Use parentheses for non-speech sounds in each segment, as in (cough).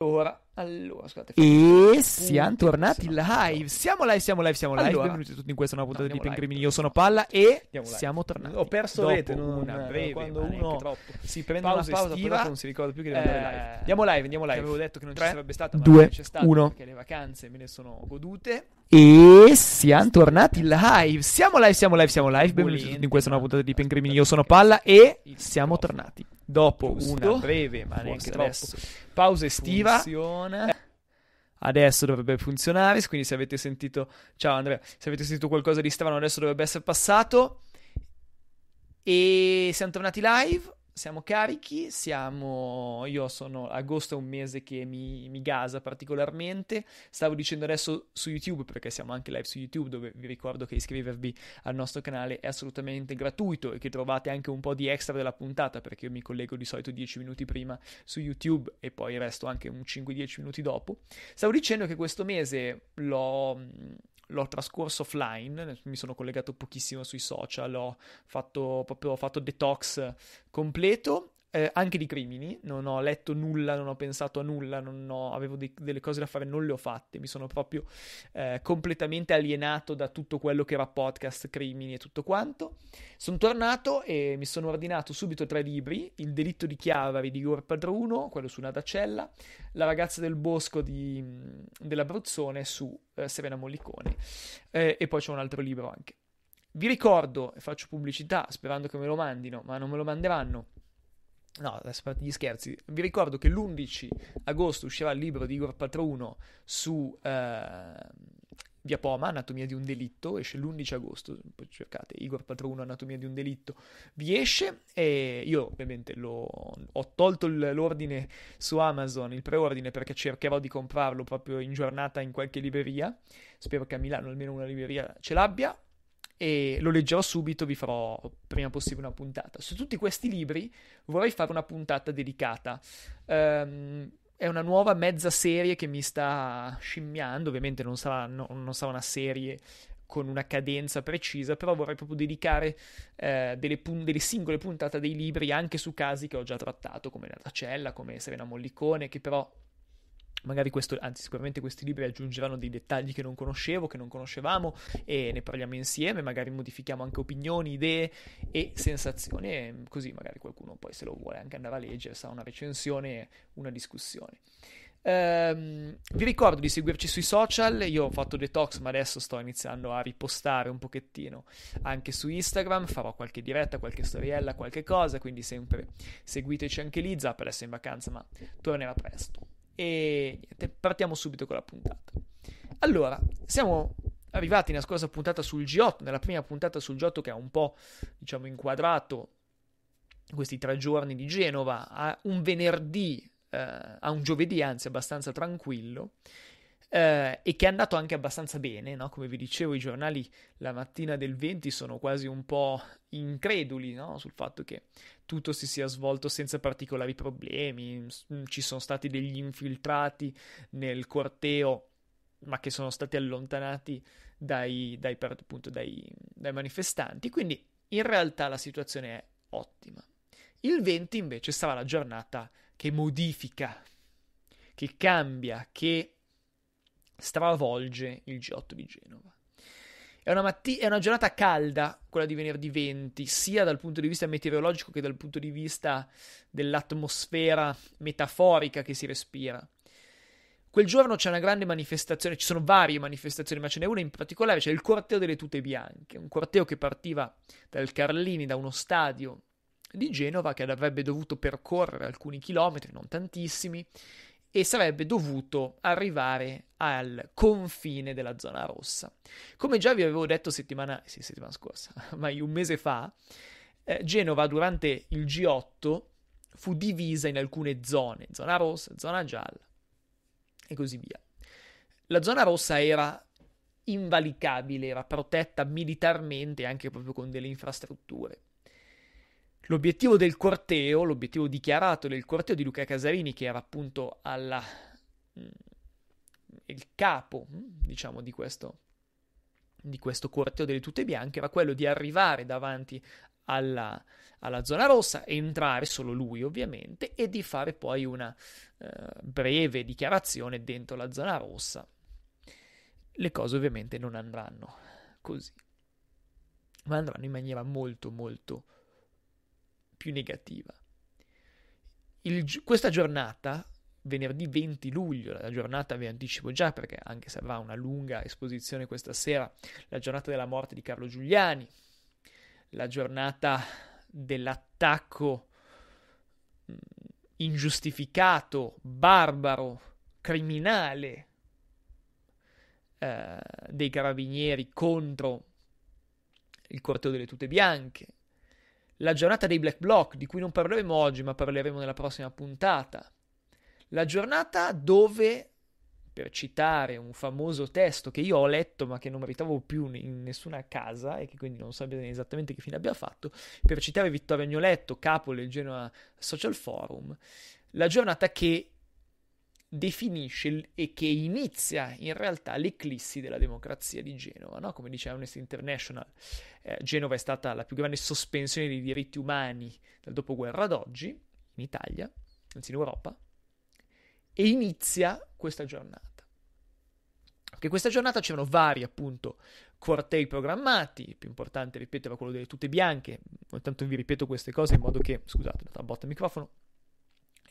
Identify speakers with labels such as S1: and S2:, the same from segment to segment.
S1: Ora, allora, scusate. E siamo tornati live. Siamo live, siamo live, siamo live. Allora, Benvenuti tutti in questa nuova puntata di Pengrimini. Io sono Palla e siamo tornati. Ho perso Dopo rete, non una eh, breve, quando uno troppo. si prende pausa una pausa, estiva, non si ricorda più che deve eh, andare live. Eh, andiamo live, andiamo live. avevo detto che non 3, ci sarebbe stata, ma 2, c'è stata 1. perché le vacanze me ne sono godute. E siamo tornati live. Siamo live, siamo live, siamo live. Benvenuti in questa nuova puntata di Pengrimini. Io sono Palla e siamo tornati. Dopo una breve, ma neanche troppo, pausa estiva. Funziona. Adesso dovrebbe funzionare. Quindi, se avete sentito, ciao Andrea, se avete sentito qualcosa di strano, adesso dovrebbe essere passato. E siamo tornati live siamo carichi, siamo... io sono... agosto è un mese che mi, mi gasa particolarmente, stavo dicendo adesso su YouTube perché siamo anche live su YouTube dove vi ricordo che iscrivervi al nostro canale è assolutamente gratuito e che trovate anche un po' di extra della puntata perché io mi collego di solito 10 minuti prima su YouTube e poi resto anche un 5-10 minuti dopo. Stavo dicendo che questo mese l'ho l'ho trascorso offline, mi sono collegato pochissimo sui social, ho fatto proprio ho fatto detox completo eh, anche di crimini, non ho letto nulla, non ho pensato a nulla, ho, avevo de- delle cose da fare, non le ho fatte, mi sono proprio eh, completamente alienato da tutto quello che era podcast, crimini e tutto quanto. Sono tornato e mi sono ordinato subito tre libri, Il delitto di Chiavari di Igor Padruno, quello su Nadacella, La ragazza del bosco di, dell'Abruzzone su eh, Serena Mollicone eh, e poi c'è un altro libro anche. Vi ricordo, e faccio pubblicità sperando che me lo mandino, ma non me lo manderanno, No, adesso parte gli scherzi. Vi ricordo che l'11 agosto uscirà il libro di Igor Patruno su eh, Via Poma, Anatomia di un delitto, esce l'11 agosto, cercate Igor Patruno, Anatomia di un delitto, vi esce e io ovviamente lo, ho tolto l'ordine su Amazon, il preordine, perché cercherò di comprarlo proprio in giornata in qualche libreria, spero che a Milano almeno una libreria ce l'abbia, e lo leggerò subito, vi farò prima possibile una puntata. Su tutti questi libri vorrei fare una puntata dedicata. Um, è una nuova mezza serie che mi sta scimmiando, ovviamente non sarà, no, non sarà una serie con una cadenza precisa, però vorrei proprio dedicare eh, delle, pun- delle, singole puntate dei libri anche su casi che ho già trattato, come La Tacella, come Serena Mollicone, che però Magari questo, anzi sicuramente questi libri aggiungeranno dei dettagli che non conoscevo, che non conoscevamo e ne parliamo insieme, magari modifichiamo anche opinioni, idee e sensazioni e così magari qualcuno poi se lo vuole anche andare a leggere, sa una recensione, una discussione. Um, vi ricordo di seguirci sui social, io ho fatto detox ma adesso sto iniziando a ripostare un pochettino anche su Instagram, farò qualche diretta, qualche storiella, qualche cosa, quindi sempre seguiteci anche lì, Zappa adesso è in vacanza ma tornerà presto. E niente, partiamo subito con la puntata. Allora, siamo arrivati nella scorsa puntata sul G8, nella prima puntata sul G8 che ha un po', diciamo, inquadrato questi tre giorni di Genova, a un venerdì, eh, a un giovedì anzi abbastanza tranquillo, eh, e che è andato anche abbastanza bene, no? come vi dicevo i giornali la mattina del 20 sono quasi un po' increduli no? sul fatto che tutto si sia svolto senza particolari problemi, mm, ci sono stati degli infiltrati nel corteo, ma che sono stati allontanati dai, dai, appunto, dai, dai manifestanti, quindi in realtà la situazione è ottima. Il 20 invece sarà la giornata che modifica, che cambia, che stravolge il G8 di Genova. È una, matti- è una giornata calda quella di venerdì 20, sia dal punto di vista meteorologico che dal punto di vista dell'atmosfera metaforica che si respira. Quel giorno c'è una grande manifestazione, ci sono varie manifestazioni, ma ce n'è una in particolare, c'è cioè il corteo delle tute bianche, un corteo che partiva dal Carlini, da uno stadio di Genova che avrebbe dovuto percorrere alcuni chilometri, non tantissimi, e sarebbe dovuto arrivare al confine della zona rossa. Come già vi avevo detto settimana, eh sì, settimana scorsa, (laughs) ma un mese fa, eh, Genova durante il G8 fu divisa in alcune zone, zona rossa, zona gialla e così via. La zona rossa era invalicabile, era protetta militarmente anche proprio con delle infrastrutture. L'obiettivo del corteo, l'obiettivo dichiarato del corteo di Luca Casarini, che era appunto alla, mm, il capo, mm, diciamo, di questo, di questo corteo delle tute bianche, era quello di arrivare davanti alla, alla, zona rossa, entrare solo lui ovviamente e di fare poi una eh, breve dichiarazione dentro la zona rossa. Le cose ovviamente non andranno così, ma andranno in maniera molto molto più negativa. Il, questa giornata, venerdì 20 luglio, la giornata vi anticipo già perché anche se avrà una lunga esposizione questa sera, la giornata della morte di Carlo Giuliani, la giornata dell'attacco ingiustificato, barbaro, criminale eh, dei carabinieri contro il corteo delle tute bianche, la giornata dei Black Block, di cui non parleremo oggi, ma parleremo nella prossima puntata. La giornata dove, per citare un famoso testo che io ho letto ma che non meritavo più in nessuna casa e che quindi non so bene esattamente che fine abbia fatto, per citare Vittorio Agnoletto, capo del Genoa Social Forum, la giornata che definisce e che inizia in realtà l'eclissi della democrazia di Genova. No? Come dice Amnesty International, eh, Genova è stata la più grande sospensione dei diritti umani dal dopoguerra ad oggi, in Italia, anzi in Europa, e inizia questa giornata. Che questa giornata c'erano vari appunto cortei programmati, il più importante ripeto era quello delle tute bianche, ogni tanto vi ripeto queste cose in modo che, scusate, ho dato la botta al microfono,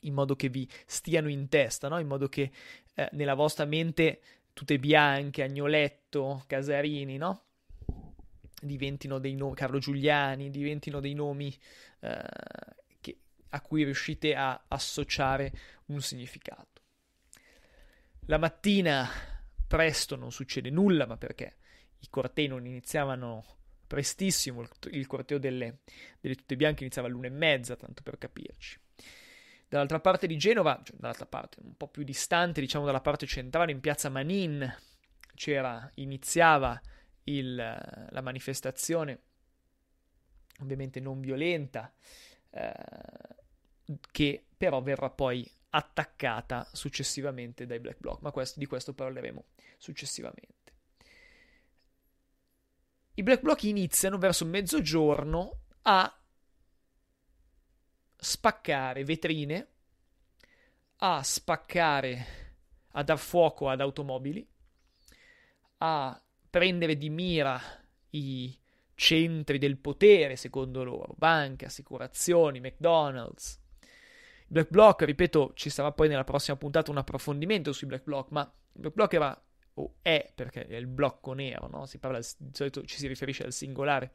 S1: in modo che vi stiano in testa, no? in modo che eh, nella vostra mente tutte bianche, Agnoletto, Casarini, no? diventino dei nomi, Carlo Giuliani, diventino dei nomi eh, che, a cui riuscite a associare un significato. La mattina presto non succede nulla, ma perché i cortei non iniziavano prestissimo, il corteo delle, delle tutte bianche iniziava all'una e mezza, tanto per capirci. Dall'altra parte di Genova, cioè dall'altra parte, un po' più distante, diciamo dalla parte centrale, in piazza Manin, c'era, iniziava il, la manifestazione, ovviamente non violenta, eh, che però verrà poi attaccata successivamente dai Black Bloc, ma questo, di questo parleremo successivamente. I Black Bloc iniziano verso mezzogiorno a spaccare vetrine, a spaccare, a dar fuoco ad automobili, a prendere di mira i centri del potere, secondo loro, banche, assicurazioni, McDonald's. Black Block, ripeto, ci sarà poi nella prossima puntata un approfondimento sui Black Block, ma Black Block era o è perché è il blocco nero, no? Si parla di solito ci si riferisce al singolare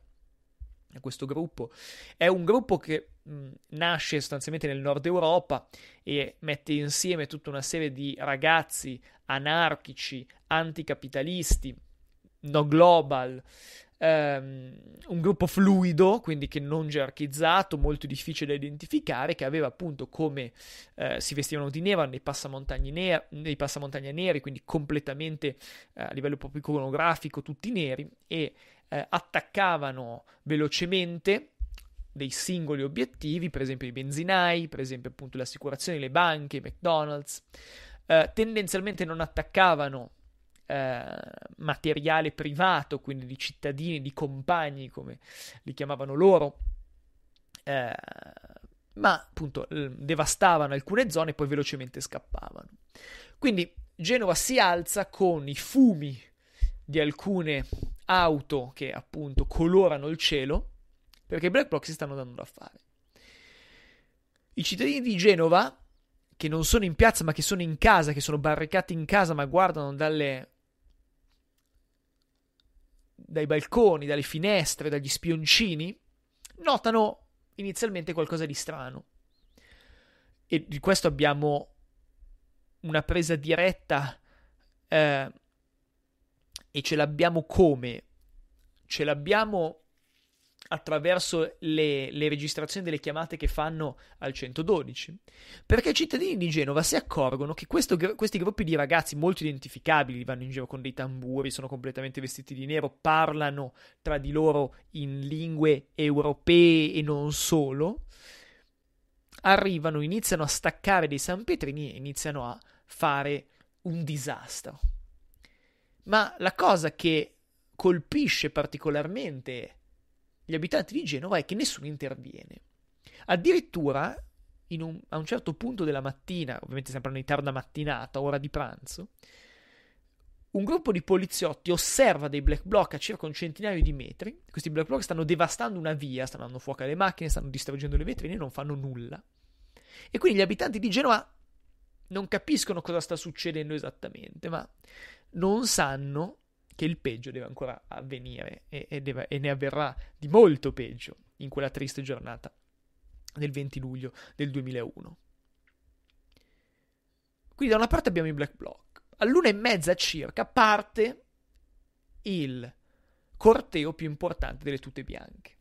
S1: questo gruppo. È un gruppo che mh, nasce sostanzialmente nel nord Europa e mette insieme tutta una serie di ragazzi anarchici, anticapitalisti, no global, ehm, un gruppo fluido, quindi che non gerarchizzato, molto difficile da identificare, che aveva appunto come eh, si vestivano di nero nei, ner- nei passamontagna neri, quindi completamente eh, a livello proprio iconografico tutti neri e eh, attaccavano velocemente dei singoli obiettivi, per esempio i benzinai, per esempio appunto le assicurazioni, le banche, i McDonald's, eh, tendenzialmente non attaccavano eh, materiale privato, quindi di cittadini, di compagni, come li chiamavano loro, eh, ma appunto devastavano alcune zone e poi velocemente scappavano. Quindi Genova si alza con i fumi di alcune auto che appunto colorano il cielo, perché i black bloc si stanno dando da fare. I cittadini di Genova, che non sono in piazza ma che sono in casa, che sono barricati in casa ma guardano dalle... dai balconi, dalle finestre, dagli spioncini, notano inizialmente qualcosa di strano. E di questo abbiamo una presa diretta eh, e ce l'abbiamo come? Ce l'abbiamo attraverso le, le, registrazioni delle chiamate che fanno al 112, perché i cittadini di Genova si accorgono che questo, questi gruppi di ragazzi molto identificabili vanno in giro con dei tamburi, sono completamente vestiti di nero, parlano tra di loro in lingue europee e non solo, arrivano, iniziano a staccare dei sanpetrini e iniziano a fare un disastro. Ma la cosa che colpisce particolarmente gli abitanti di Genova è che nessuno interviene. Addirittura, un, a un certo punto della mattina, ovviamente sempre in tarda mattinata, ora di pranzo, un gruppo di poliziotti osserva dei black block a circa un centinaio di metri. Questi black block stanno devastando una via, stanno dando fuoco alle macchine, stanno distruggendo le vetrine, non fanno nulla. E quindi gli abitanti di Genova non capiscono cosa sta succedendo esattamente, ma non sanno che il peggio deve ancora avvenire e, e, deve, e ne avverrà di molto peggio in quella triste giornata del 20 luglio del 2001. Quindi da una parte abbiamo i black bloc, all'una e mezza circa parte il corteo più importante delle tute bianche.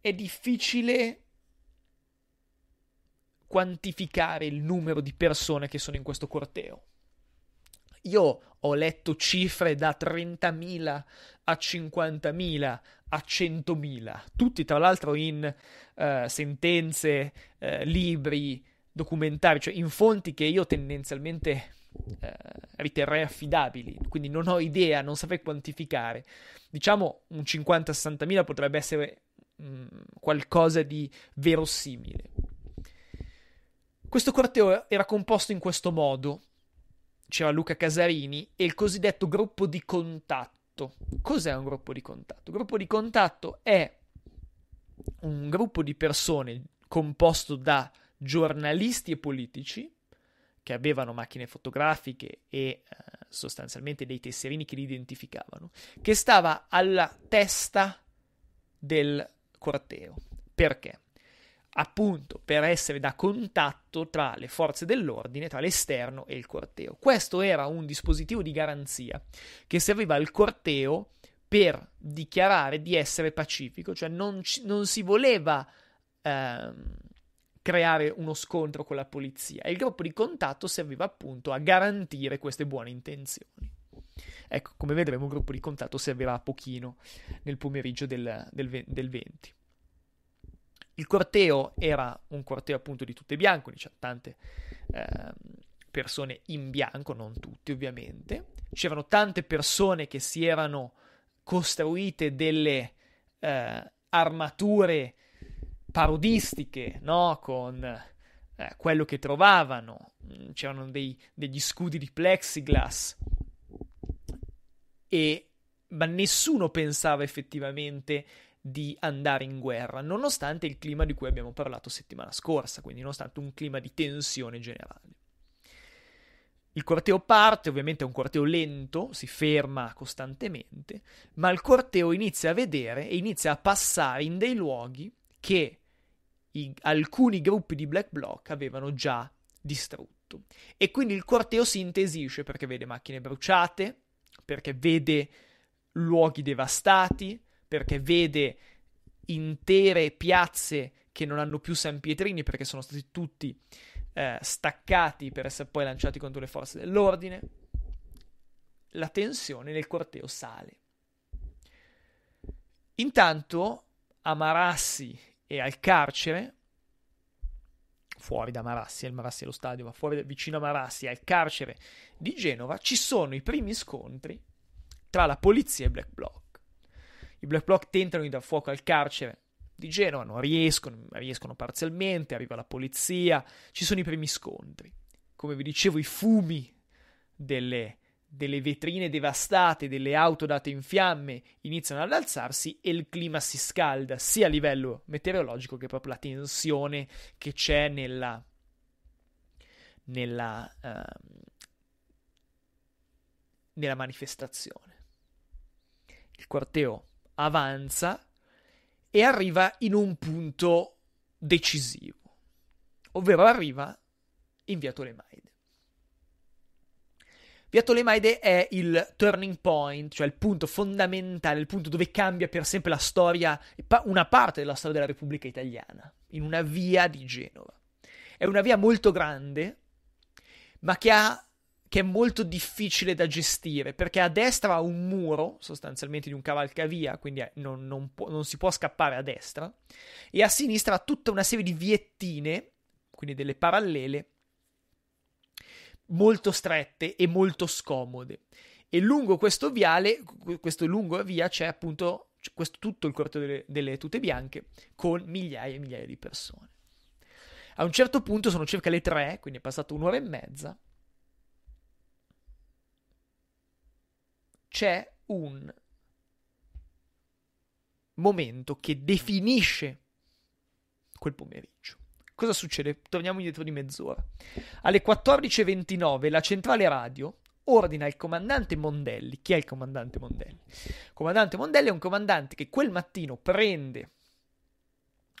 S1: È difficile quantificare il numero di persone che sono in questo corteo. Io ho letto cifre da 30.000 a 50.000 a 100.000, tutti tra l'altro in uh, sentenze, uh, libri, documentari, cioè in fonti che io tendenzialmente uh, riterrei affidabili, quindi non ho idea, non saprei quantificare. Diciamo un 50-60.000 potrebbe essere mh, mm, qualcosa di verosimile. Questo corteo era composto in questo modo. C'era Luca Casarini e il cosiddetto gruppo di contatto. Cos'è un gruppo di contatto? Il gruppo di contatto è un gruppo di persone composto da giornalisti e politici che avevano macchine fotografiche e eh, sostanzialmente dei tesserini che li identificavano, che stava alla testa del corteo. Perché? appunto per essere da contatto tra le forze dell'ordine, tra l'esterno e il corteo. Questo era un dispositivo di garanzia che serviva al corteo per dichiarare di essere pacifico, cioè non, ci, non si voleva ehm, creare uno scontro con la polizia e il gruppo di contatto serviva appunto a garantire queste buone intenzioni. Ecco, come vedremo, il gruppo di contatto servirà a pochino nel pomeriggio del, del, del 20. Il corteo era un corteo appunto di tutte bianco, c'erano cioè diciamo, tante eh, persone in bianco, non tutti ovviamente. C'erano tante persone che si erano costruite delle eh, armature parodistiche, no? Con eh, quello che trovavano. Mm, c'erano dei, degli scudi di plexiglass. E, ma nessuno pensava effettivamente di andare in guerra, nonostante il clima di cui abbiamo parlato settimana scorsa, quindi nonostante un clima di tensione generale. Il corteo parte, ovviamente è un corteo lento, si ferma costantemente, ma il corteo inizia a vedere e inizia a passare in dei luoghi che i, alcuni gruppi di Black Bloc avevano già distrutto. E quindi il corteo si intesisce perché vede macchine bruciate, perché vede luoghi devastati, perché vede intere piazze che non hanno più San Pietrini perché sono stati tutti eh, staccati per essere poi lanciati contro le forze dell'ordine, la tensione nel corteo sale. Intanto a Marassi e al carcere, fuori da Marassi, eh, il Marassi è lo stadio, ma fuori, vicino a Marassi, al carcere di Genova, ci sono i primi scontri tra la polizia e Black Bloc. I Black Bloc tentano di dar fuoco al carcere di Genova, non riescono, riescono parzialmente, arriva la polizia, ci sono i primi scontri. Come vi dicevo, i fumi delle, delle vetrine devastate, delle auto date in fiamme iniziano ad alzarsi e il clima si scalda sia a livello meteorologico che proprio la tensione che c'è nella, nella, uh, nella manifestazione. Il corteo avanza e arriva in un punto decisivo, ovvero arriva in Via Tolemaide. Via Tolemaide è il turning point, cioè il punto fondamentale, il punto dove cambia per sempre la storia, una parte della storia della Repubblica Italiana, in una via di Genova. È una via molto grande, ma che ha che è molto difficile da gestire, perché a destra ha un muro, sostanzialmente di un cavalcavia, quindi non, non, può, non si può scappare a destra, e a sinistra ha tutta una serie di viettine, quindi delle parallele, molto strette e molto scomode. E lungo questo viale, questo lungo via, c'è appunto c'è questo, tutto il corto delle, delle tute bianche con migliaia e migliaia di persone. A un certo punto sono circa le tre, quindi è passato un'ora e mezza, c'è un momento che definisce quel pomeriggio. Cosa succede? Torniamo indietro di mezz'ora. Alle 14.29 la centrale radio ordina il comandante Mondelli. Chi è il comandante Mondelli? Il comandante Mondelli è un comandante che quel mattino prende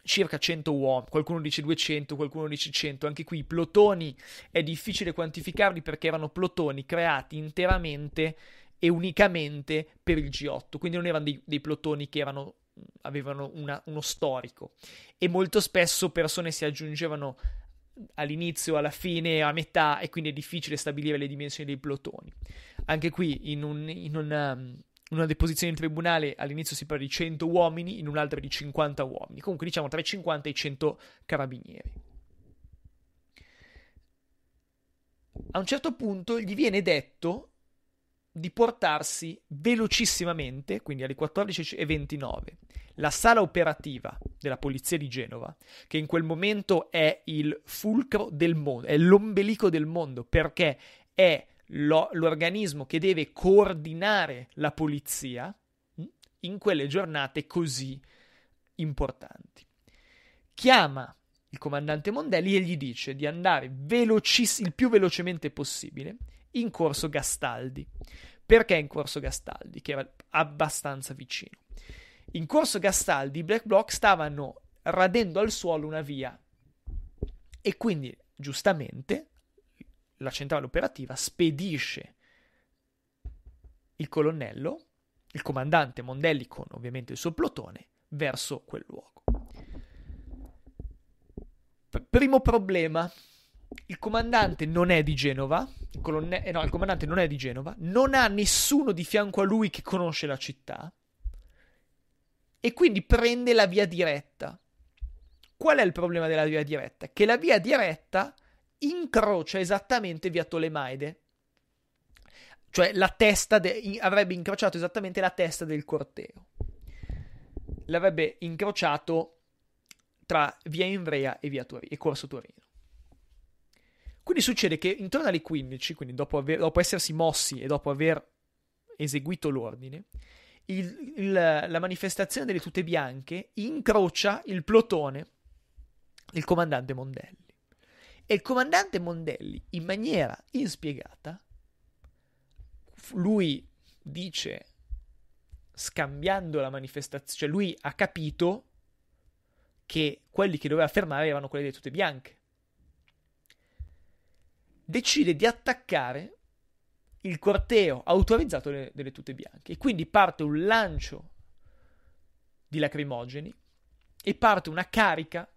S1: circa 100 uomini, qualcuno dice 200, qualcuno dice 100, anche qui i plotoni è difficile quantificarli perché erano plotoni creati interamente e unicamente per il G8, quindi non erano dei, dei plotoni che erano, avevano una, uno storico e molto spesso persone si aggiungevano all'inizio, alla fine, a metà e quindi è difficile stabilire le dimensioni dei plotoni. Anche qui in, un, in una, um, una deposizione in tribunale all'inizio si parla di 100 uomini, in un'altra di 50 uomini, comunque diciamo tra i 50 e i 100 carabinieri. A un certo punto gli viene detto di portarsi velocissimamente, quindi alle 14.29, la sala operativa della polizia di Genova, che in quel momento è il fulcro del mondo, è l'ombelico del mondo, perché è lo, l'organismo che deve coordinare la polizia hm, in quelle giornate così importanti. Chiama il comandante Mondelli e gli dice di andare velocis- il più velocemente possibile in corso Gastaldi. Perché in corso Gastaldi? Che era abbastanza vicino. In corso Gastaldi i Black Bloc stavano radendo al suolo una via e quindi giustamente la centrale operativa spedisce il colonnello, il comandante Mondelli con ovviamente il suo plotone, verso quel luogo. P- primo problema, il comandante non è di Genova, il, colonne- eh no, il comandante non è di Genova, non ha nessuno di fianco a lui che conosce la città e quindi prende la via diretta. Qual è il problema della via diretta? Che la via diretta incrocia esattamente via Tolemaide, cioè la testa de- avrebbe incrociato esattamente la testa del corteo. L'avrebbe incrociato tra via Invrea e via Tor- e Corso Torino. Quindi succede che intorno alle 15, quindi dopo, aver, dopo essersi mossi e dopo aver eseguito l'ordine, il, il, la manifestazione delle tute bianche incrocia il plotone del comandante Mondelli. E il comandante Mondelli, in maniera inspiegata, lui dice, scambiando la manifestazione, cioè lui ha capito che quelli che doveva fermare erano quelli delle tute bianche decide di attaccare il corteo autorizzato delle, delle tute bianche e quindi parte un lancio di lacrimogeni e parte una carica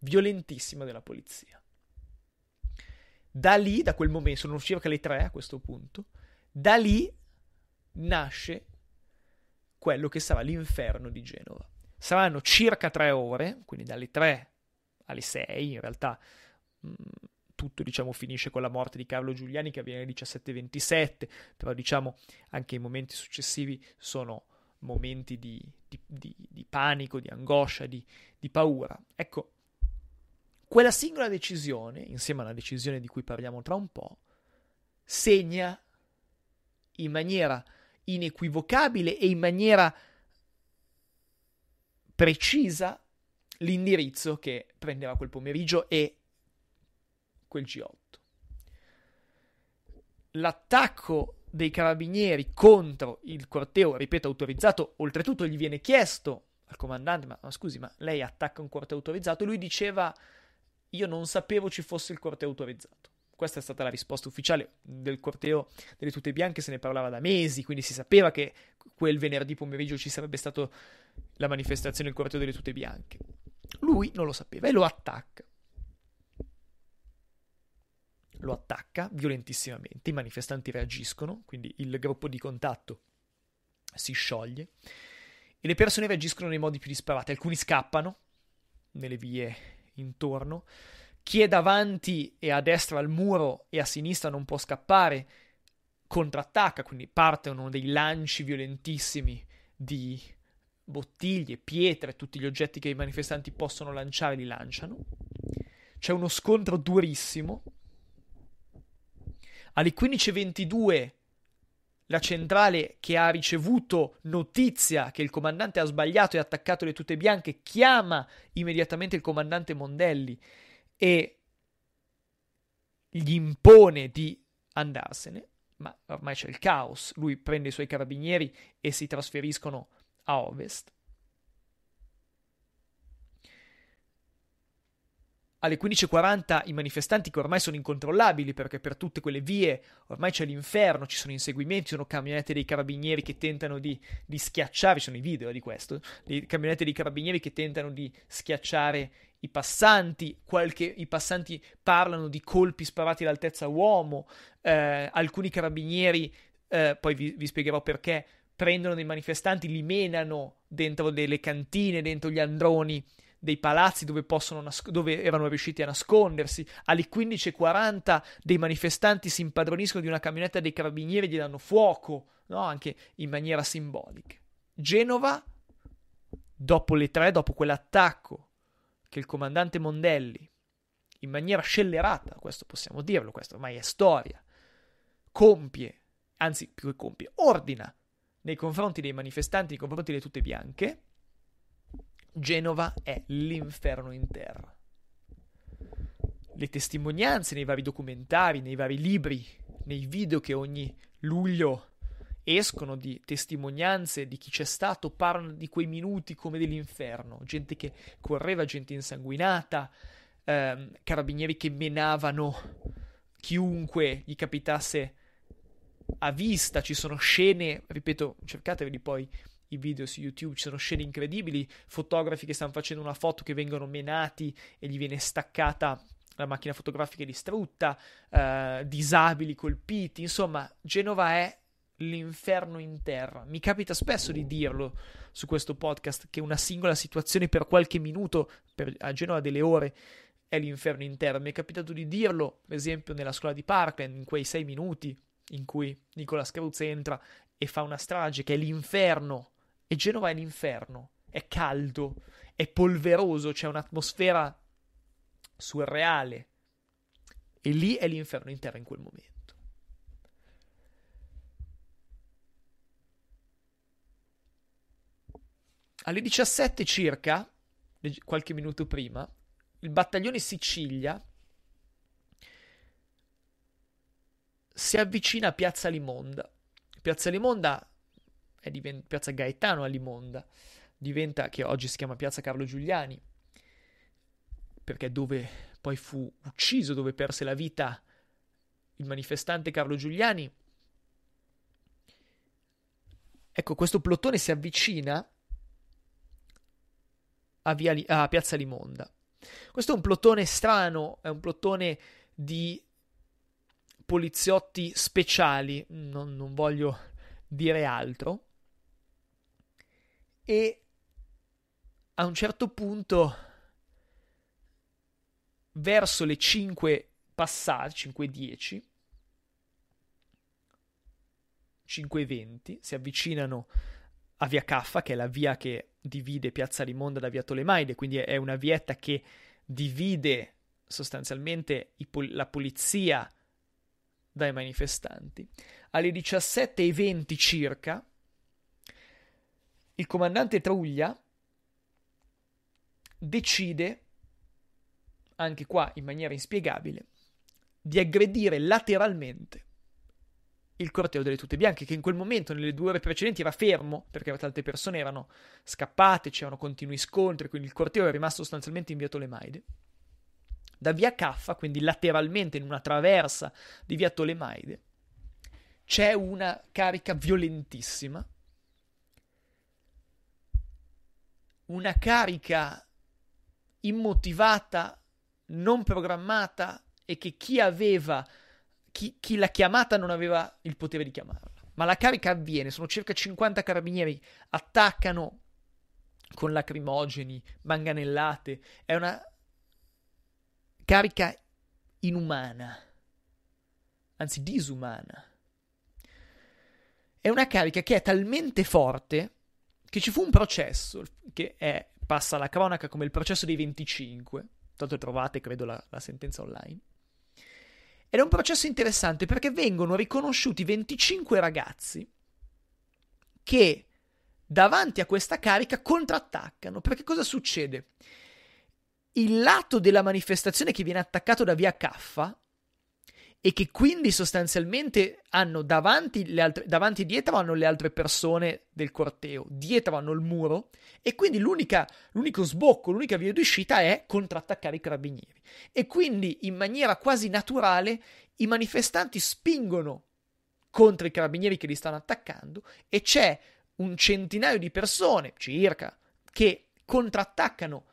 S1: violentissima della polizia. Da lì, da quel momento, sono circa le tre a questo punto, da lì nasce quello che sarà l'inferno di Genova. Saranno circa tre ore, quindi dalle tre alle sei in realtà, mh, mm, tutto diciamo, finisce con la morte di Carlo Giuliani che avviene nel 1727, però diciamo anche i momenti successivi sono momenti di, di, di, di panico, di angoscia, di, paura. Ecco, quella singola decisione, insieme alla decisione di cui parliamo tra un po', segna in maniera inequivocabile e in maniera precisa l'indirizzo che prendeva quel pomeriggio e quel G8. L'attacco dei carabinieri contro il corteo, ripeto, autorizzato, oltretutto gli viene chiesto al comandante, ma, ma scusi, ma lei attacca un corteo autorizzato? lui diceva, io non sapevo ci fosse il corteo autorizzato. Questa è stata la risposta ufficiale del corteo delle tute bianche, se ne parlava da mesi, quindi si sapeva che quel venerdì pomeriggio ci sarebbe stata la manifestazione del corteo delle tute bianche. Lui non lo sapeva e lo attacca lo attacca violentissimamente, i manifestanti reagiscono, quindi il gruppo di contatto si scioglie e le persone reagiscono nei modi più disparati, alcuni scappano nelle vie intorno, chi è davanti e a destra al muro e a sinistra non può scappare, contrattacca, quindi partono dei lanci violentissimi di bottiglie, pietre, tutti gli oggetti che i manifestanti possono lanciare li lanciano. C'è uno scontro durissimo alle 15.22 la centrale che ha ricevuto notizia che il comandante ha sbagliato e ha attaccato le tute bianche chiama immediatamente il comandante Mondelli e gli impone di andarsene, ma ormai c'è il caos, lui prende i suoi carabinieri e si trasferiscono a ovest. alle 15.40 i manifestanti che ormai sono incontrollabili perché per tutte quelle vie ormai c'è l'inferno, ci sono inseguimenti, ci sono camionette dei carabinieri che tentano di, di schiacciare, ci sono i video di questo, le camionette dei carabinieri che tentano di schiacciare i passanti, qualche, i passanti parlano di colpi sparati all'altezza uomo, eh, alcuni carabinieri, eh, poi vi, vi spiegherò perché, prendono dei manifestanti, li menano dentro delle cantine, dentro gli androni dei palazzi dove, nasc- dove erano riusciti a nascondersi. Alle 15.40 dei manifestanti si impadroniscono di una camionetta dei carabinieri e gli danno fuoco, no? anche in maniera simbolica. Genova, dopo le 3, dopo quell'attacco che il comandante Mondelli, in maniera scellerata, questo possiamo dirlo, questo ormai è storia, compie, anzi più che compie, ordina nei confronti dei manifestanti, nei confronti delle tute bianche, Genova è l'inferno in terra. Le testimonianze nei vari documentari, nei vari libri, nei video che ogni luglio escono di testimonianze di chi c'è stato, parlano di quei minuti come dell'inferno, gente che correva, gente insanguinata, ehm, carabinieri che menavano chiunque gli capitasse a vista, ci sono scene, ripeto, cercateveli poi i video su YouTube, ci sono scene incredibili, fotografi che stanno facendo una foto che vengono menati e gli viene staccata la macchina fotografica distrutta, eh, disabili colpiti, insomma, Genova è l'inferno in terra. Mi capita spesso di dirlo su questo podcast che una singola situazione per qualche minuto, per, a Genova delle ore, è l'inferno in terra. Mi è capitato di dirlo, per esempio, nella scuola di Parkland, in quei sei minuti in cui Nicola Scruz entra e fa una strage che è l'inferno e Genova è l'inferno. È caldo, è polveroso, c'è un'atmosfera surreale. E lì è l'inferno in terra in quel momento. Alle 17 circa, qualche minuto prima, il battaglione Sicilia si avvicina a Piazza Limonda. Piazza Limonda divent- piazza Gaetano a Limonda, diventa, che oggi si chiama piazza Carlo Giuliani, perché dove poi fu ucciso, dove perse la vita il manifestante Carlo Giuliani. Ecco, questo plotone si avvicina a, Li- a Piazza Limonda. Questo è un plotone strano, è un plotone di poliziotti speciali, non, non voglio dire altro, e a un certo punto verso le 5 passate, 5.10, 5.20, si avvicinano a via Caffa, che è la via che divide Piazza Rimonda da via Tolemaide, quindi è una vietta che divide sostanzialmente pol- la polizia dai manifestanti. Alle 17.20 circa il comandante Truglia decide, anche qua in maniera inspiegabile, di aggredire lateralmente il corteo delle tute bianche, che in quel momento, nelle due ore precedenti, era fermo, perché tante persone erano scappate, c'erano continui scontri, quindi il corteo è rimasto sostanzialmente in via Tolemaide. Da via Caffa, quindi lateralmente in una traversa di via Tolemaide, c'è una carica violentissima una carica immotivata, non programmata e che chi aveva, chi, chi l'ha chiamata non aveva il potere di chiamarla. Ma la carica avviene, sono circa 50 carabinieri, attaccano con lacrimogeni, manganellate, è una carica inumana, anzi disumana. È una carica che è talmente forte che ci fu un processo che è, passa alla cronaca come il processo dei 25, tanto trovate credo la, la sentenza online. Ed è un processo interessante perché vengono riconosciuti 25 ragazzi che davanti a questa carica contrattaccano. Perché cosa succede? Il lato della manifestazione che viene attaccato da via Caffa e che quindi sostanzialmente hanno davanti, altre, davanti e dietro hanno le altre persone del corteo, dietro hanno il muro e quindi l'unico sbocco, l'unica via d'uscita è contrattaccare i carabinieri. E quindi in maniera quasi naturale i manifestanti spingono contro i carabinieri che li stanno attaccando e c'è un centinaio di persone circa che contrattaccano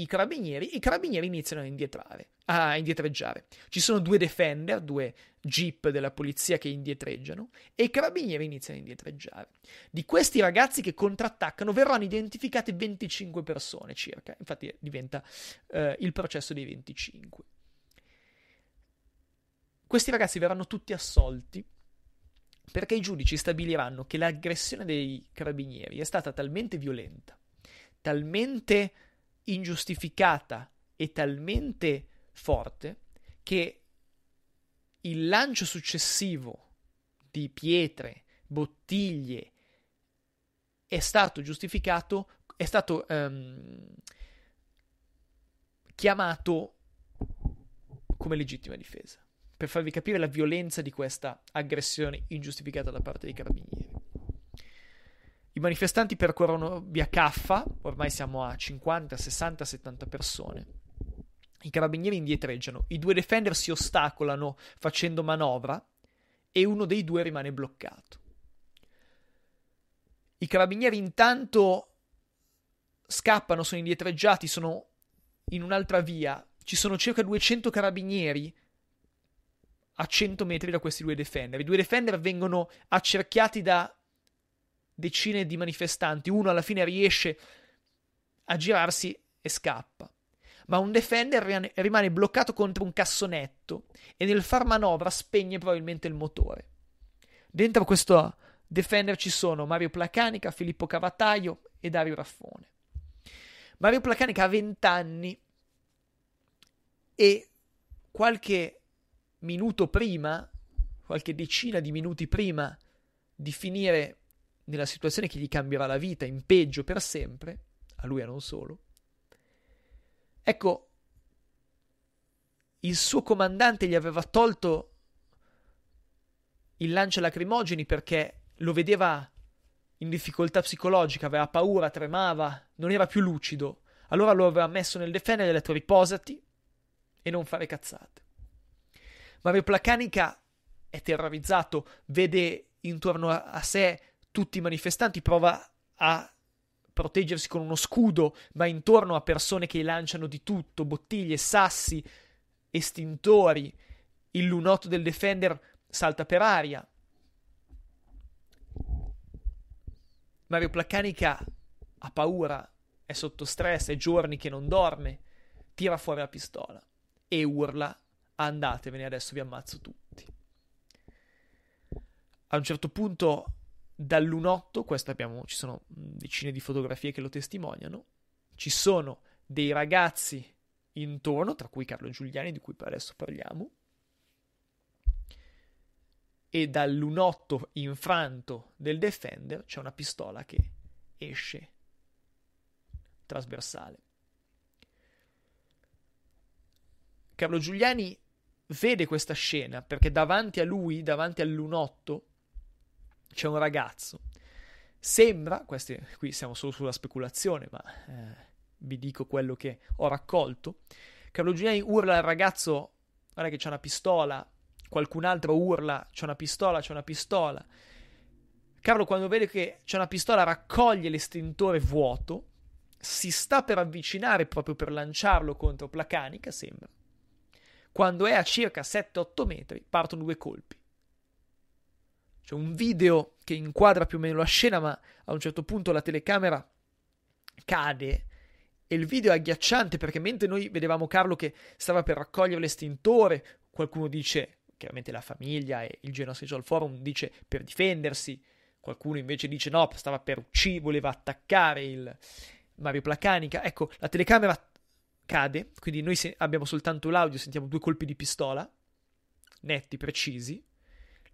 S1: i carabinieri, i carabinieri iniziano a indietrare, a indietreggiare. Ci sono due defender, due jeep della polizia che indietreggiano e i carabinieri iniziano a indietreggiare. Di questi ragazzi che contrattaccano verranno identificate 25 persone circa, infatti diventa eh, il processo dei 25. Questi ragazzi verranno tutti assolti perché i giudici stabiliranno che l'aggressione dei carabinieri è stata talmente violenta, talmente ingiustificata e talmente forte che il lancio successivo di pietre, bottiglie è stato giustificato, è stato um, chiamato come legittima difesa, per farvi capire la violenza di questa aggressione ingiustificata da parte dei carabinieri. I manifestanti percorrono via Caffa, ormai siamo a 50, 60, 70 persone. I carabinieri indietreggiano, i due defender si ostacolano facendo manovra e uno dei due rimane bloccato. I carabinieri intanto scappano, sono indietreggiati, sono in un'altra via. Ci sono circa 200 carabinieri a 100 metri da questi due defender. I due defender vengono accerchiati da decine di manifestanti, uno alla fine riesce a girarsi e scappa. Ma un Defender rimane bloccato contro un cassonetto e nel far manovra spegne probabilmente il motore. Dentro questo Defender ci sono Mario Placanica, Filippo Cavataio e Dario Raffone. Mario Placanica ha 20 anni e qualche minuto prima, qualche decina di minuti prima di finire nella situazione che gli cambierà la vita in peggio per sempre, a lui e non solo, ecco, il suo comandante gli aveva tolto il lancio lacrimogeni perché lo vedeva in difficoltà psicologica, aveva paura, tremava, non era più lucido. Allora lo aveva messo nel defene e gli ha detto riposati e non fare cazzate. Mario Placanica è terrorizzato, vede intorno a sé tutti i manifestanti, prova a proteggersi con uno scudo, ma intorno a persone che lanciano di tutto, bottiglie, sassi, estintori. Il lunotto del Defender salta per aria. Mario Placanica ha paura, è sotto stress, è giorni che non dorme, tira fuori la pistola e urla andatevene adesso vi ammazzo tutti. A un certo punto Dall'unotto, questo abbiamo, ci sono mm, decine di fotografie che lo testimoniano, ci sono dei ragazzi intorno, tra cui Carlo Giuliani, di cui adesso parliamo, e dall'unotto infranto del Defender c'è una pistola che esce trasversale. Carlo Giuliani vede questa scena perché davanti a lui, davanti all'unotto, c'è un ragazzo. Sembra, questi, qui siamo solo sulla speculazione, ma eh, vi dico quello che ho raccolto. Carlo Giuliani urla al ragazzo, guarda che c'è una pistola, qualcun altro urla, c'è una pistola, c'è una pistola. Carlo quando vede che c'è una pistola raccoglie l'estintore vuoto, si sta per avvicinare proprio per lanciarlo contro Placanica, sembra. Quando è a circa 7-8 metri partono due colpi. C'è un video che inquadra più o meno la scena, ma a un certo punto la telecamera cade e il video è agghiacciante perché mentre noi vedevamo Carlo che stava per raccogliere l'estintore, qualcuno dice, chiaramente la famiglia e il Genoa Social Forum dice per difendersi, qualcuno invece dice no, stava per uccidere, voleva attaccare il Mario Placanica. Ecco, la telecamera cade, quindi noi se- abbiamo soltanto l'audio, sentiamo due colpi di pistola, netti, precisi,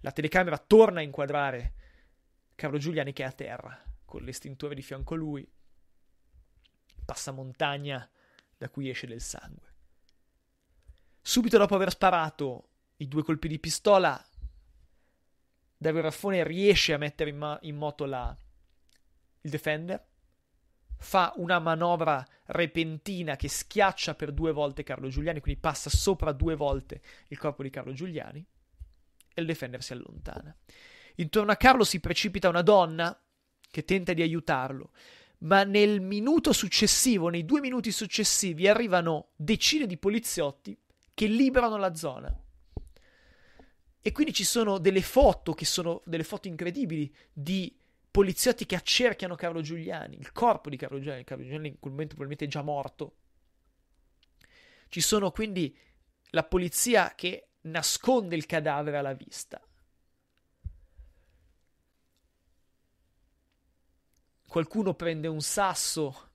S1: la telecamera torna a inquadrare Carlo Giuliani che è a terra, con l'estintore di fianco a lui, passamontagna da cui esce del sangue. Subito dopo aver sparato i due colpi di pistola, Dario Raffone riesce a mettere in, ma- in moto la... il Defender, fa una manovra repentina che schiaccia per due volte Carlo Giuliani, quindi passa sopra due volte il corpo di Carlo Giuliani e il defender si allontana. Intorno a Carlo si precipita una donna che tenta di aiutarlo, ma nel minuto successivo, nei due minuti successivi, arrivano decine di poliziotti che liberano la zona. E quindi ci sono delle foto che sono delle foto incredibili di poliziotti che accerchiano Carlo Giuliani, il corpo di Carlo Giuliani, Carlo Giuliani in quel momento probabilmente è già morto. Ci sono quindi la polizia che nasconde il cadavere alla vista. Qualcuno prende un sasso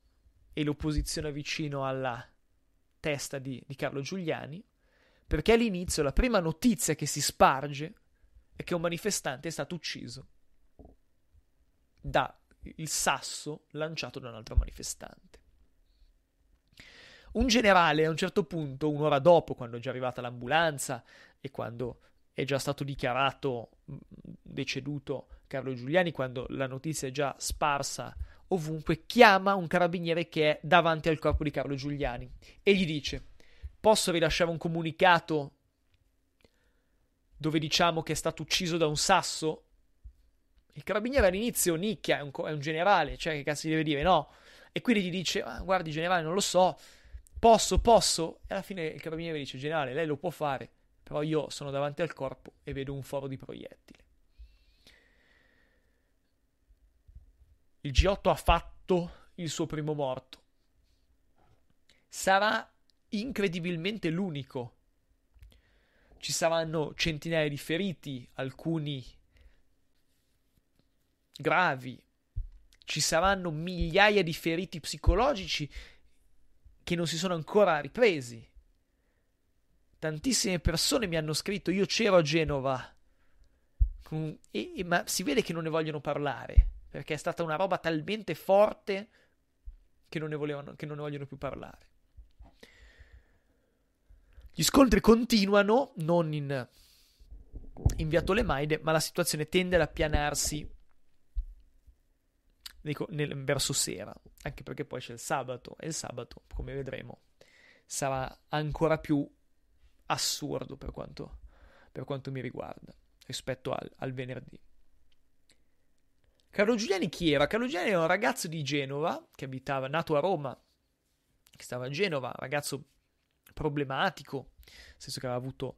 S1: e lo posiziona vicino alla testa di, di Carlo Giuliani, perché all'inizio la prima notizia che si sparge è che un manifestante è stato ucciso dal sasso lanciato da un altro manifestante. Un generale a un certo punto, un'ora dopo, quando è già arrivata l'ambulanza e quando è già stato dichiarato mm, deceduto Carlo Giuliani, quando la notizia è già sparsa ovunque, chiama un carabiniere che è davanti al corpo di Carlo Giuliani e gli dice: Posso rilasciare un comunicato dove diciamo che è stato ucciso da un sasso? Il carabiniere all'inizio nicchia, è un, co- è un generale, cioè che cazzo gli deve dire no? E quindi gli dice: ah, Guardi, generale, non lo so, posso, posso. E alla fine il carabiniere mi dice, generale, lei lo può fare, però io sono davanti al corpo e vedo un foro di proiettile. Il G8 ha fatto il suo primo morto. Sarà incredibilmente l'unico. Ci saranno centinaia di feriti, alcuni gravi. Ci saranno migliaia di feriti psicologici che non si sono ancora ripresi. Tantissime persone mi hanno scritto, io c'ero a Genova, e, e, ma si vede che non ne vogliono parlare, perché è stata una roba talmente forte che non ne, volevano, che non ne vogliono più parlare. Gli scontri continuano, non in, in via Tolemaide, ma la situazione tende ad appianarsi nel, verso sera, anche perché poi c'è il sabato e il sabato, come vedremo, sarà ancora più assurdo per quanto, per quanto mi riguarda rispetto al, al venerdì. Carlo Giuliani chi era? Carlo Giuliani era un ragazzo di Genova che abitava, nato a Roma, che stava a Genova, ragazzo problematico, nel senso che aveva avuto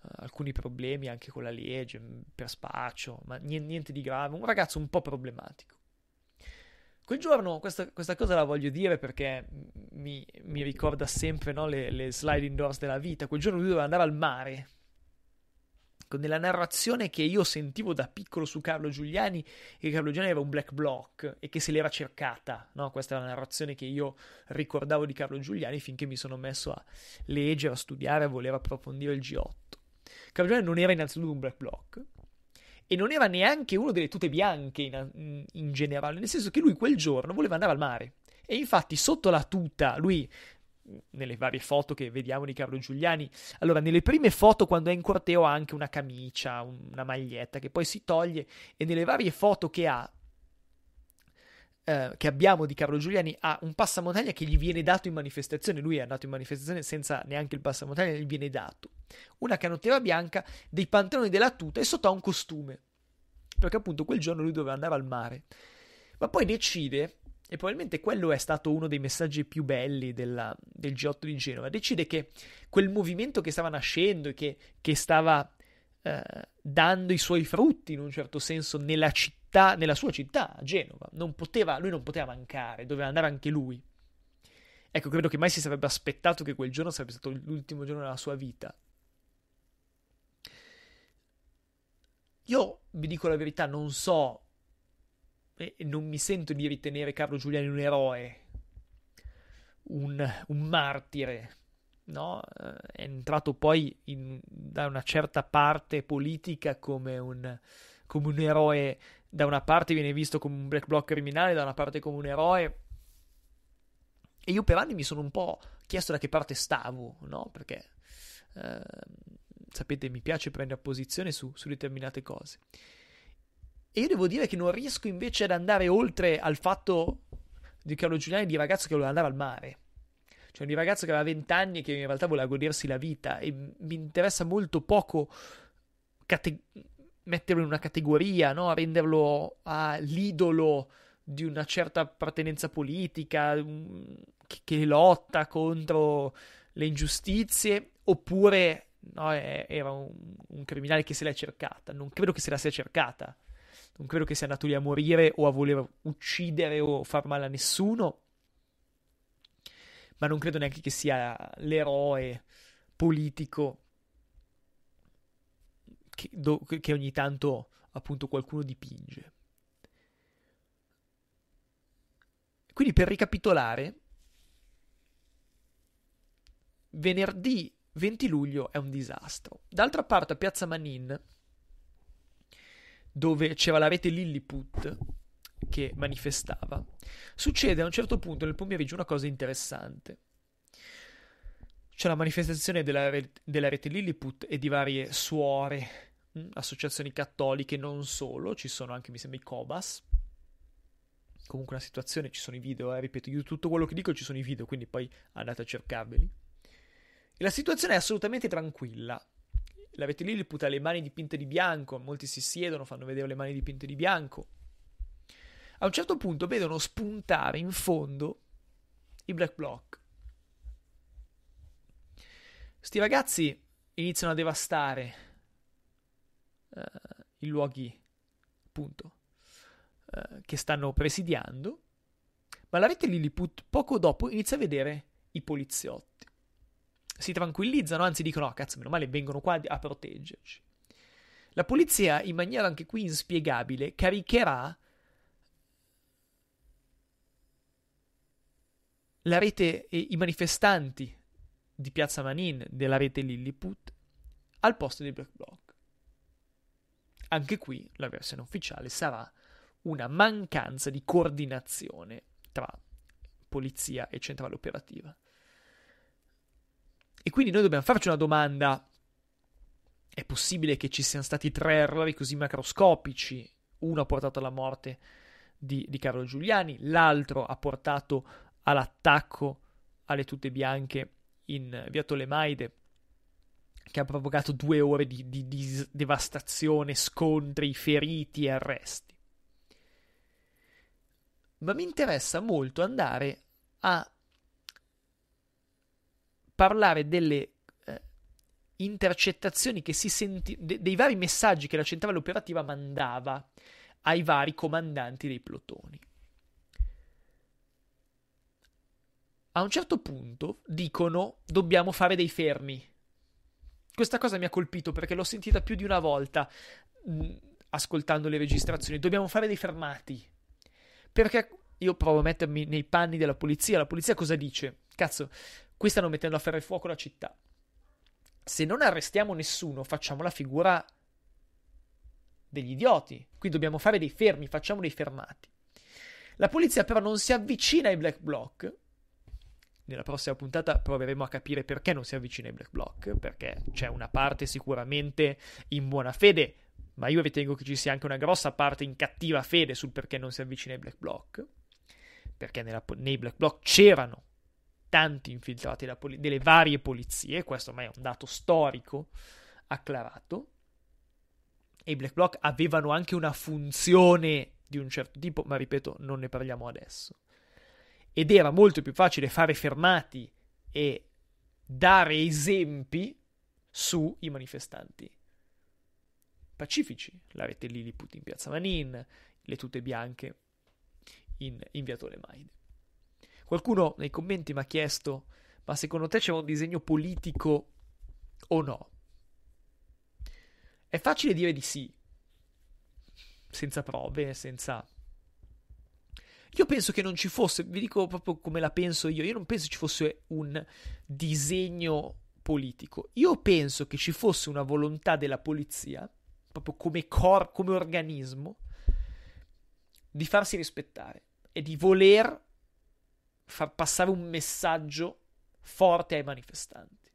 S1: uh, alcuni problemi anche con la legge, mm, per spaccio, ma niente, niente di grave, un ragazzo un po' problematico. Quel giorno, questa, questa, cosa la voglio dire perché mi, mi ricorda sempre no, le, le sliding doors della vita. Quel giorno lui doveva andare al mare con della narrazione che io sentivo da piccolo su Carlo Giuliani, che Carlo Giuliani aveva un black block e che se l'era cercata, no? Questa è la narrazione che io ricordavo di Carlo Giuliani finché mi sono messo a leggere, a studiare, a voler approfondire il G8. Carlo Giuliani non era innanzitutto un black block, e non era neanche uno delle tute bianche in, in, generale, nel senso che lui quel giorno voleva andare al mare. E infatti sotto la tuta, lui, nelle varie foto che vediamo di Carlo Giuliani, allora nelle prime foto quando è in corteo ha anche una camicia, una maglietta che poi si toglie e nelle varie foto che ha eh, che abbiamo di Carlo Giuliani ha un passamontagna che gli viene dato in manifestazione, lui è andato in manifestazione senza neanche il passamontagna, gli viene dato una canotteva bianca, dei pantaloni della tuta e sotto ha un costume, perché appunto quel giorno lui doveva andare al mare, ma poi decide e probabilmente quello è stato uno dei messaggi più belli della, del G8 di Genova, decide che quel movimento che stava nascendo e che, che stava eh, dando i suoi frutti in un certo senso nella città, città, nella sua città, a Genova. Non poteva, lui non poteva mancare, doveva andare anche lui. Ecco, credo che mai si sarebbe aspettato che quel giorno sarebbe stato l'ultimo giorno della sua vita. Io vi dico la verità, non so e non mi sento di ritenere Carlo Giuliani un eroe, un, un martire, no? Eh, è entrato poi in, da una certa parte politica come un, come un eroe da una parte viene visto come un black block criminale, da una parte come un eroe. E io per anni mi sono un po' chiesto da che parte stavo, no? Perché eh, sapete, mi piace prendere posizione su, su determinate cose. E io devo dire che non riesco invece ad andare oltre al fatto di Carlo Giuliani di ragazzo che voleva andare al mare. Cioè un ragazzo che aveva vent'anni e che in realtà voleva godersi la vita e mi interessa molto poco cate- metterlo in una categoria, no? renderlo l'idolo di una certa appartenenza politica che, che lotta contro le ingiustizie, oppure no, è, era un, un, criminale che se l'è cercata. Non credo che se la sia cercata. Non credo che sia andato lì a morire o a voler uccidere o far male a nessuno. Ma non credo neanche che sia l'eroe politico che, do, che ogni tanto appunto qualcuno dipinge. Quindi per ricapitolare, venerdì 20 luglio è un disastro. D'altra parte a Piazza Manin, dove c'era la rete Lilliput che manifestava, succede a un certo punto nel pomeriggio una cosa interessante. C'è la manifestazione della, della rete Lilliput e di varie suore, mm, associazioni cattoliche, non solo, ci sono anche, mi sembra, i Cobas. Comunque una situazione, ci sono i video, eh? ripeto, io tutto quello che dico ci sono i video, quindi poi andate a cercarveli. E la situazione è assolutamente tranquilla. La rete Lilliput ha le mani dipinte di bianco, molti si siedono, fanno vedere le mani dipinte di bianco. A un certo punto vedono spuntare in fondo i Black Block. Sti ragazzi iniziano a devastare uh, i luoghi, appunto, uh, che stanno presidiando, ma la rete Lilliput poco dopo inizia a vedere i poliziotti. Si tranquillizzano, anzi dicono, oh, cazzo, meno male, vengono qua a proteggerci. La polizia, in maniera anche qui inspiegabile, caricherà la rete e i manifestanti di Piazza Manin della rete Lilliput al posto di Black Bloc. Anche qui la versione ufficiale sarà una mancanza di coordinazione tra polizia e centrale operativa. E quindi noi dobbiamo farci una domanda. È possibile che ci siano stati tre errori così macroscopici? Uno ha portato alla morte di, di Carlo Giuliani, l'altro ha portato all'attacco alle tute bianche in via Tolemaide che ha provocato due ore di, di, di devastazione, scontri, feriti e arresti. Ma mi interessa molto andare a parlare delle eh, intercettazioni che si senti de- dei vari messaggi che la centrale operativa mandava ai vari comandanti dei plotoni. a un certo punto dicono dobbiamo fare dei fermi. Questa cosa mi ha colpito perché l'ho sentita più di una volta mh, mm, ascoltando le registrazioni. Dobbiamo fare dei fermati. Perché io provo a mettermi nei panni della polizia. La polizia cosa dice? Cazzo, qui stanno mettendo a ferro e fuoco la città. Se non arrestiamo nessuno, facciamo la figura degli idioti. Qui dobbiamo fare dei fermi, facciamo dei fermati. La polizia però non si avvicina ai black bloc nella prossima puntata proveremo a capire perché non si avvicina ai Black Block, perché c'è una parte sicuramente in buona fede, ma io ritengo che ci sia anche una grossa parte in cattiva fede sul perché non si avvicina ai Black Block, perché nella, nei Black Block c'erano tanti infiltrati poli- delle varie polizie, questo ormai è un dato storico acclarato, e i Black Block avevano anche una funzione di un certo tipo, ma ripeto, non ne parliamo adesso ed era molto più facile fare fermati e dare esempi sui manifestanti pacifici, la rete di in piazza Manin, le tute bianche in, in Viatore Maide. Qualcuno nei commenti mi ha chiesto, ma secondo te c'è un disegno politico o no? È facile dire di sì, senza prove, senza io penso che non ci fosse, vi dico proprio come la penso io, io non penso ci fosse un disegno politico. Io penso che ci fosse una volontà della polizia, proprio come, cor- come organismo, di farsi rispettare e di voler far passare un messaggio forte ai manifestanti.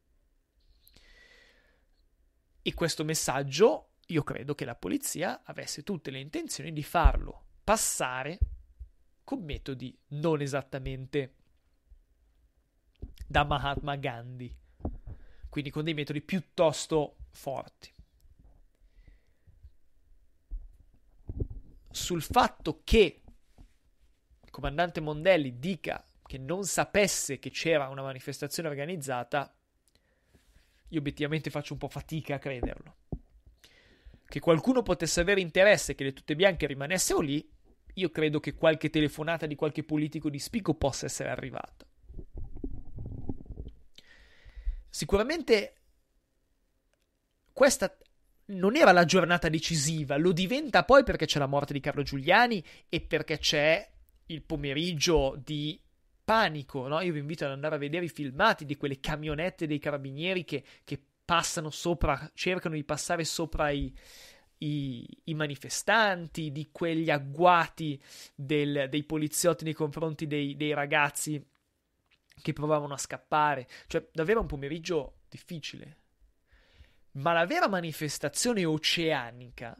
S1: E questo messaggio, io credo che la polizia avesse tutte le intenzioni di farlo passare con metodi non esattamente da Mahatma Gandhi, quindi con dei metodi piuttosto forti. Sul fatto che il comandante Mondelli dica che non sapesse che c'era una manifestazione organizzata, io obiettivamente faccio un po' fatica a crederlo. Che qualcuno potesse avere interesse che le tutte bianche rimanessero lì, io credo che qualche telefonata di qualche politico di spicco possa essere arrivata. Sicuramente questa non era la giornata decisiva, lo diventa poi perché c'è la morte di Carlo Giuliani e perché c'è il pomeriggio di panico. No? Io vi invito ad andare a vedere i filmati di quelle camionette dei carabinieri che, che passano sopra, cercano di passare sopra i, i, i manifestanti, di quegli agguati del, dei poliziotti nei confronti dei, dei ragazzi che provavano a scappare. Cioè, davvero un pomeriggio difficile. Ma la vera manifestazione oceanica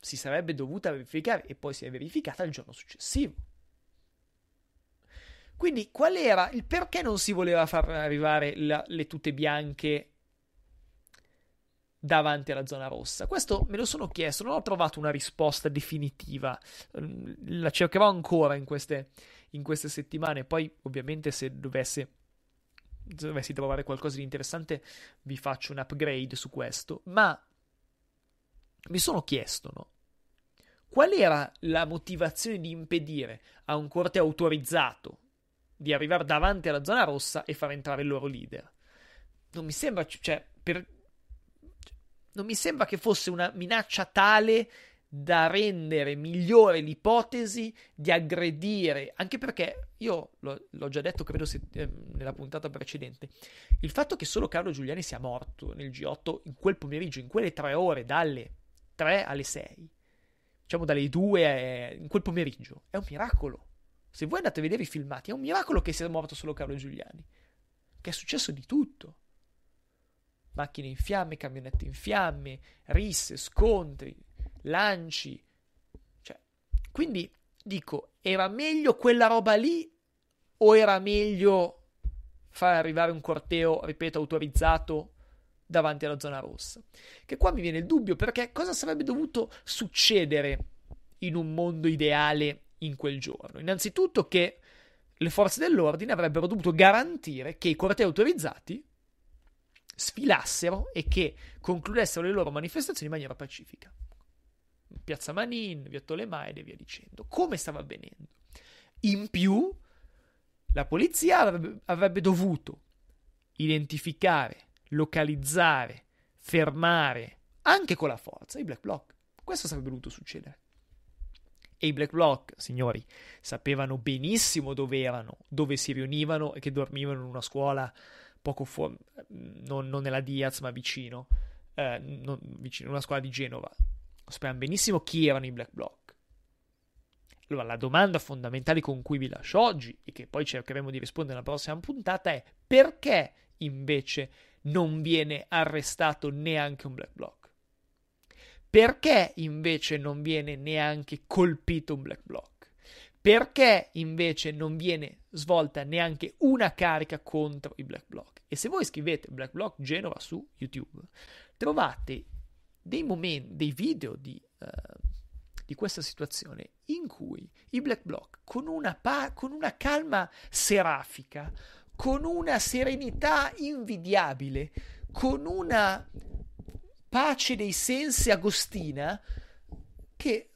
S1: si sarebbe dovuta verificare e poi si è verificata il giorno successivo. Quindi qual era il perché non si voleva far arrivare la, le tute bianche davanti alla zona rossa? Questo me lo sono chiesto, non ho trovato una risposta definitiva, ehm, la cercherò ancora in queste, in queste settimane, poi ovviamente se dovesse dovessi trovare qualcosa di interessante vi faccio un upgrade su questo, ma mi sono chiesto, no? Qual era la motivazione di impedire a un corte autorizzato di arrivare davanti alla zona rossa e far entrare il loro leader? Non mi sembra, cioè, per non mi sembra che fosse una minaccia tale da rendere migliore l'ipotesi di aggredire, anche perché io l'ho, l'ho già detto, credo, se, eh, nella puntata precedente, il fatto che solo Carlo Giuliani sia morto nel G8 in quel pomeriggio, in quelle tre ore, dalle 3 alle 6, diciamo dalle 2 eh, in quel pomeriggio, è un miracolo. Se voi andate a vedere i filmati, è un miracolo che sia morto solo Carlo Giuliani, che è successo di tutto macchine in fiamme, camionette in fiamme, risse, scontri, lanci. Cioè, quindi dico, era meglio quella roba lì o era meglio far arrivare un corteo, ripeto, autorizzato davanti alla zona rossa? Che qua mi viene il dubbio perché cosa sarebbe dovuto succedere in un mondo ideale in quel giorno? Innanzitutto che le forze dell'ordine avrebbero dovuto garantire che i cortei autorizzati sfilassero e che concludessero le loro manifestazioni in maniera pacifica. Piazza Manin, Via Tolemaide e via dicendo. Come stava avvenendo? In più, la polizia avrebbe, avrebbe dovuto identificare, localizzare, fermare, anche con la forza, i Black Bloc. Questo sarebbe dovuto succedere. E i Black Bloc, signori, sapevano benissimo dove erano, dove si riunivano e che dormivano in una scuola poco fuori, non, non, nella Diaz, ma vicino, eh, non, vicino, una squadra di Genova. Sappiamo benissimo chi erano i Black Bloc. Allora, la domanda fondamentale con cui vi lascio oggi, e che poi cercheremo di rispondere nella prossima puntata, è perché invece non viene arrestato neanche un Black Bloc? Perché invece non viene neanche colpito un Black Bloc? perché invece non viene svolta neanche una carica contro i black Bloc? E se voi scrivete black Bloc Genova su YouTube, trovate dei momenti, dei video di, uh, di questa situazione in cui i black Bloc, con una, pa- con una calma serafica, con una serenità invidiabile, con una pace dei sensi agostina che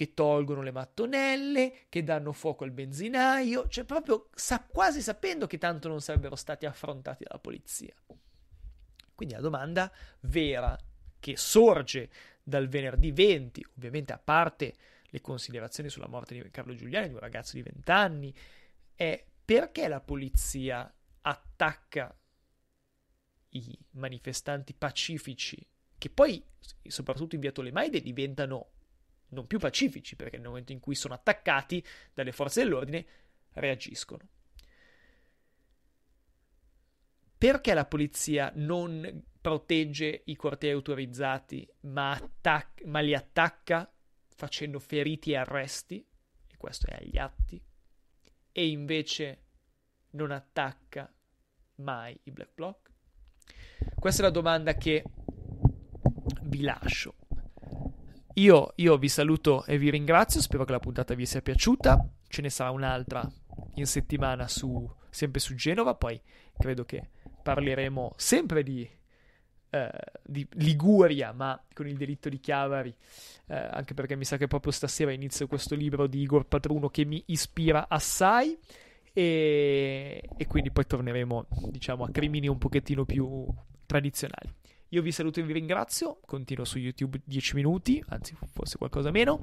S1: che tolgono le mattonelle, che danno fuoco al benzinaio, cioè proprio sa- quasi sapendo che tanto non sarebbero stati affrontati dalla polizia. Quindi la domanda vera che sorge dal venerdì 20, ovviamente a parte le considerazioni sulla morte di Carlo Giuliani, di un ragazzo di 20 anni, è perché la polizia attacca i manifestanti pacifici, che poi soprattutto in via Tolemaide diventano non più pacifici, perché nel momento in cui sono attaccati dalle forze dell'ordine reagiscono. Perché la polizia non protegge i cortei autorizzati, ma, attac- ma li attacca facendo feriti e arresti? E questo è agli atti. E invece non attacca mai i black bloc? Questa è la domanda che vi lascio. Io, io vi saluto e vi ringrazio, spero che la puntata vi sia piaciuta, ce ne sarà un'altra in settimana su, sempre su Genova, poi credo che parleremo sempre di, eh, di Liguria, ma con il delitto di Chiavari, eh, anche perché mi sa che proprio stasera inizio questo libro di Igor Patruno che mi ispira assai. E, e quindi poi torneremo diciamo a crimini un pochettino più tradizionali. Io vi saluto e vi ringrazio. Continuo su YouTube 10 minuti, anzi forse qualcosa meno.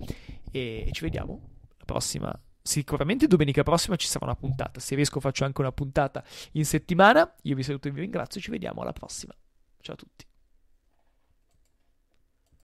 S1: E ci vediamo la prossima. Sicuramente domenica prossima ci sarà una puntata. Se riesco faccio anche una puntata in settimana. Io vi saluto e vi ringrazio. Ci vediamo alla prossima. Ciao a tutti.